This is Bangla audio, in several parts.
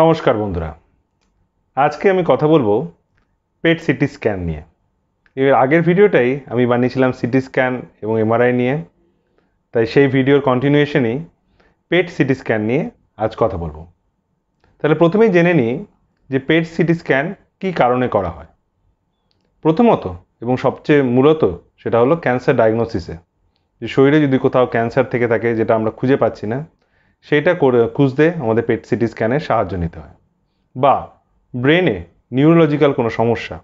নমস্কার বন্ধুরা আজকে আমি কথা বলবো পেট সিটি স্ক্যান নিয়ে এর আগের ভিডিওটাই আমি বানিয়েছিলাম সিটি স্ক্যান এবং এমআরআই নিয়ে তাই সেই ভিডিওর কন্টিনিউয়েশনেই পেট সিটি স্ক্যান নিয়ে আজ কথা বলবো তাহলে প্রথমেই জেনে নিই যে পেট সিটি স্ক্যান কী কারণে করা হয় প্রথমত এবং সবচেয়ে মূলত সেটা হলো ক্যান্সার ডায়াগনোসিসে যে শরীরে যদি কোথাও ক্যান্সার থেকে থাকে যেটা আমরা খুঁজে পাচ্ছি না সেটা করে খুঁজতে আমাদের পেট সিটি স্ক্যানের সাহায্য নিতে হয় বা ব্রেনে নিউরোলজিক্যাল কোনো সমস্যা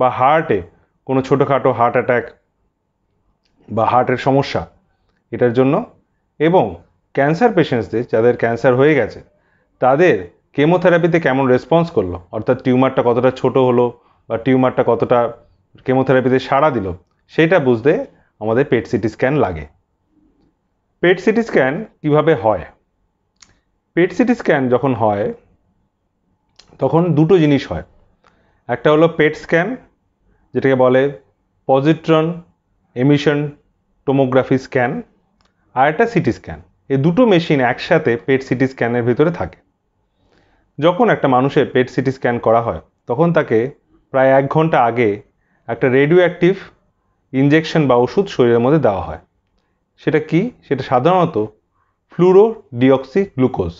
বা হার্টে কোনো ছোটোখাটো হার্ট অ্যাট্যাক বা হার্টের সমস্যা এটার জন্য এবং ক্যান্সার পেশেন্টসদের যাদের ক্যান্সার হয়ে গেছে তাদের কেমোথেরাপিতে কেমন রেসপন্স করলো অর্থাৎ টিউমারটা কতটা ছোট হলো বা টিউমারটা কতটা কেমোথেরাপিতে সাড়া দিল সেটা বুঝতে আমাদের পেট সিটি স্ক্যান লাগে পেট সিটি স্ক্যান কীভাবে হয় পেট সিটি স্ক্যান যখন হয় তখন দুটো জিনিস হয় একটা হলো পেট স্ক্যান যেটাকে বলে পজিট্রন এমিশন টোমোগ্রাফি স্ক্যান আর একটা সিটি স্ক্যান এই দুটো মেশিন একসাথে পেট সিটি স্ক্যানের ভিতরে থাকে যখন একটা মানুষের পেট সিটি স্ক্যান করা হয় তখন তাকে প্রায় এক ঘন্টা আগে একটা রেডিও অ্যাক্টিভ ইঞ্জেকশন বা ওষুধ শরীরের মধ্যে দেওয়া হয় সেটা কি সেটা সাধারণত ফ্লুরো ডিঅক্সি গ্লুকোজ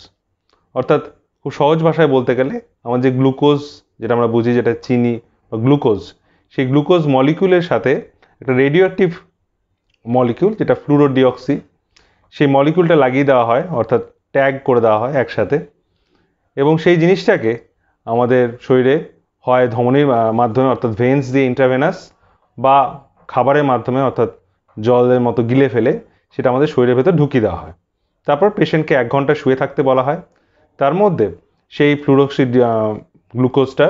অর্থাৎ খুব সহজ ভাষায় বলতে গেলে আমার যে গ্লুকোজ যেটা আমরা বুঝি যেটা চিনি বা গ্লুকোজ সেই গ্লুকোজ মলিকিউলের সাথে একটা রেডিওঅ্যাক্টিভ মলিকিউল যেটা ফ্লুরো ডিঅক্সি সেই মলিকিউলটা লাগিয়ে দেওয়া হয় অর্থাৎ ট্যাগ করে দেওয়া হয় একসাথে এবং সেই জিনিসটাকে আমাদের শরীরে হয় ধমনির মাধ্যমে অর্থাৎ ভেন্স দিয়ে ইন্টারভেনাস বা খাবারের মাধ্যমে অর্থাৎ জলের মতো গিলে ফেলে সেটা আমাদের শরীরের ভেতর ঢুকিয়ে দেওয়া হয় তারপর পেশেন্টকে এক ঘন্টা শুয়ে থাকতে বলা হয় তার মধ্যে সেই ফ্লুরক্সি গ্লুকোজটা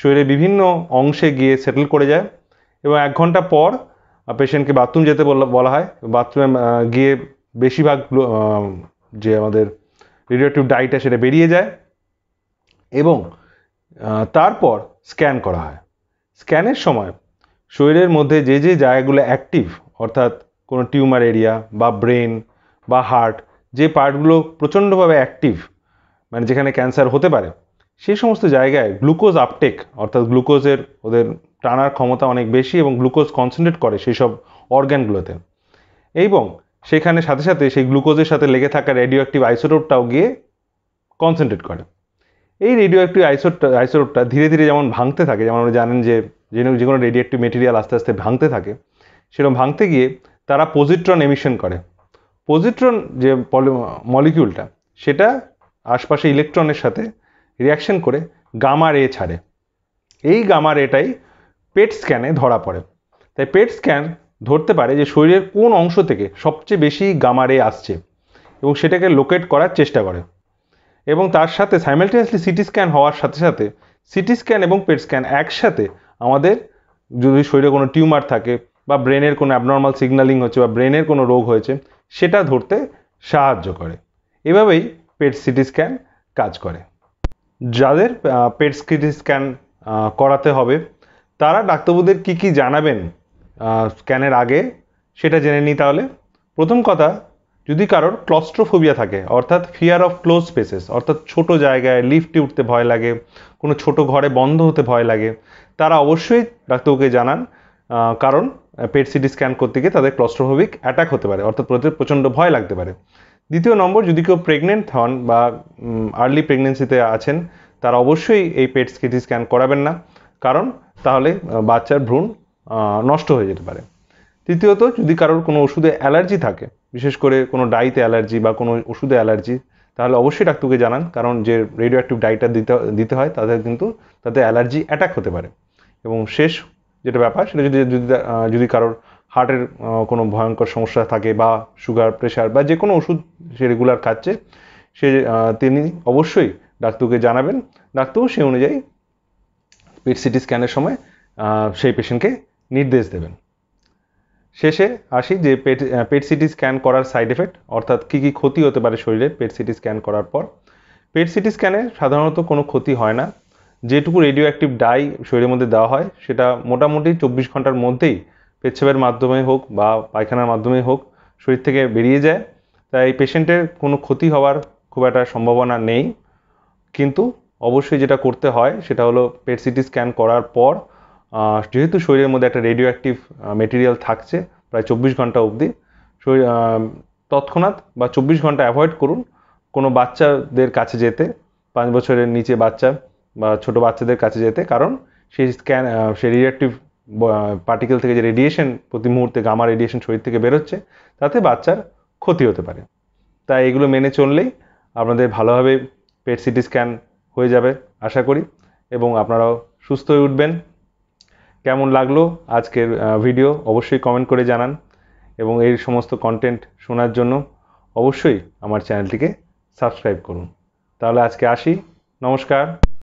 শরীরে বিভিন্ন অংশে গিয়ে সেটেল করে যায় এবং এক ঘন্টা পর পেশেন্টকে বাথরুম যেতে বলা হয় বাথরুমে গিয়ে বেশিরভাগ যে আমাদের রিডিয়েটিভ ডাইটটা সেটা বেরিয়ে যায় এবং তারপর স্ক্যান করা হয় স্ক্যানের সময় শরীরের মধ্যে যে যে জায়গাগুলো অ্যাক্টিভ অর্থাৎ কোনো টিউমার এরিয়া বা ব্রেন বা হার্ট যে পার্টগুলো প্রচণ্ডভাবে অ্যাক্টিভ মানে যেখানে ক্যান্সার হতে পারে সেই সমস্ত জায়গায় গ্লুকোজ আপটেক অর্থাৎ গ্লুকোজের ওদের টানার ক্ষমতা অনেক বেশি এবং গ্লুকোজ কনসেন্ট্রেট করে সেই সব অর্গ্যানগুলোতে এবং সেখানে সাথে সাথে সেই গ্লুকোজের সাথে লেগে থাকা রেডিও অ্যাক্টিভ আইসোটোপটাও গিয়ে কনসেন্ট্রেট করে এই রেডিও অ্যাক্টিভ আইসোটটা আইসোটোপটা ধীরে ধীরে যেমন ভাঙতে থাকে যেমন আমরা জানেন যে যে কোনো রেডিও অ্যাক্টিভ মেটেরিয়াল আস্তে আস্তে ভাঙতে থাকে সেরকম ভাঙতে গিয়ে তারা পজিট্রন এমিশন করে পজিট্রন যে মলিকিউলটা সেটা আশপাশে ইলেকট্রনের সাথে রিয়াকশন করে গামা রে ছাড়ে এই গামা রেটাই পেট স্ক্যানে ধরা পড়ে তাই পেট স্ক্যান ধরতে পারে যে শরীরের কোন অংশ থেকে সবচেয়ে বেশি গামা রে আসছে এবং সেটাকে লোকেট করার চেষ্টা করে এবং তার সাথে সাইমেলটেনিয়াসলি সিটি স্ক্যান হওয়ার সাথে সাথে সিটি স্ক্যান এবং পেট স্ক্যান একসাথে আমাদের যদি শরীরে কোনো টিউমার থাকে বা ব্রেনের কোনো অ্যাবনর্মাল সিগনালিং হচ্ছে বা ব্রেনের কোনো রোগ হয়েছে সেটা ধরতে সাহায্য করে এভাবেই পেট সিটি স্ক্যান কাজ করে যাদের পেট সিটি স্ক্যান করাতে হবে তারা ডাক্তারবাবুদের কি কি জানাবেন স্ক্যানের আগে সেটা জেনে নিই তাহলে প্রথম কথা যদি কারোর ক্লস্ট্রোফোবিয়া থাকে অর্থাৎ ফিয়ার অফ ক্লোজ স্পেসেস অর্থাৎ ছোট জায়গায় লিফটে উঠতে ভয় লাগে কোনো ছোট ঘরে বন্ধ হতে ভয় লাগে তারা অবশ্যই ডাক্তারবাবুকে জানান কারণ পেট সিটি স্ক্যান করতে গিয়ে তাদের ক্লস্ট্রোফোবিক অ্যাটাক হতে পারে অর্থাৎ প্রচণ্ড ভয় লাগতে পারে দ্বিতীয় নম্বর যদি কেউ প্রেগনেন্ট হন বা আর্লি প্রেগনেন্সিতে আছেন তারা অবশ্যই এই পেট সিটি স্ক্যান করাবেন না কারণ তাহলে বাচ্চার ভ্রূণ নষ্ট হয়ে যেতে পারে তৃতীয়ত যদি কারোর কোনো ওষুধে অ্যালার্জি থাকে বিশেষ করে কোনো ডাইতে অ্যালার্জি বা কোনো ওষুধে অ্যালার্জি তাহলে অবশ্যই ডাক্তারকে জানান কারণ যে রেডিও অ্যাক্টিভ ডাইটা দিতে দিতে হয় তাদের কিন্তু তাদের অ্যালার্জি অ্যাটাক হতে পারে এবং শেষ যেটা ব্যাপার সেটা যদি যদি যদি কারোর হার্টের কোনো ভয়ঙ্কর সমস্যা থাকে বা সুগার প্রেশার বা যে কোনো ওষুধ সে রেগুলার খাচ্ছে সে তিনি অবশ্যই ডাক্তারকে জানাবেন ডাক্তারও সে অনুযায়ী পেট সিটি স্ক্যানের সময় সেই পেশেন্টকে নির্দেশ দেবেন শেষে আসি যে পেট পেট সিটি স্ক্যান করার সাইড এফেক্ট অর্থাৎ কী কী ক্ষতি হতে পারে শরীরে পেট সিটি স্ক্যান করার পর পেট সিটি স্ক্যানে সাধারণত কোনো ক্ষতি হয় না যেটুকু রেডিও অ্যাক্টিভ ডাই শরীরের মধ্যে দেওয়া হয় সেটা মোটামুটি চব্বিশ ঘন্টার মধ্যেই পেচ্ছাপের মাধ্যমে হোক বা পায়খানার মাধ্যমে হোক শরীর থেকে বেরিয়ে যায় তাই পেশেন্টের কোনো ক্ষতি হওয়ার খুব একটা সম্ভাবনা নেই কিন্তু অবশ্যই যেটা করতে হয় সেটা হলো পেট সিটি স্ক্যান করার পর যেহেতু শরীরের মধ্যে একটা রেডিও অ্যাক্টিভ মেটেরিয়াল থাকছে প্রায় চব্বিশ ঘন্টা অবধি শরীর তৎক্ষণাৎ বা চব্বিশ ঘন্টা অ্যাভয়েড করুন কোনো বাচ্চাদের কাছে যেতে পাঁচ বছরের নিচে বাচ্চা বা ছোটো বাচ্চাদের কাছে যেতে কারণ সেই স্ক্যান সেই রিয়েক্টিভ পার্টিকেল থেকে যে রেডিয়েশন প্রতি মুহূর্তে গামা রেডিয়েশন শরীর থেকে বেরোচ্ছে তাতে বাচ্চার ক্ষতি হতে পারে তাই এগুলো মেনে চললেই আপনাদের ভালোভাবে পেট সিটি স্ক্যান হয়ে যাবে আশা করি এবং আপনারাও সুস্থ হয়ে উঠবেন কেমন লাগলো আজকের ভিডিও অবশ্যই কমেন্ট করে জানান এবং এই সমস্ত কন্টেন্ট শোনার জন্য অবশ্যই আমার চ্যানেলটিকে সাবস্ক্রাইব করুন তাহলে আজকে আসি নমস্কার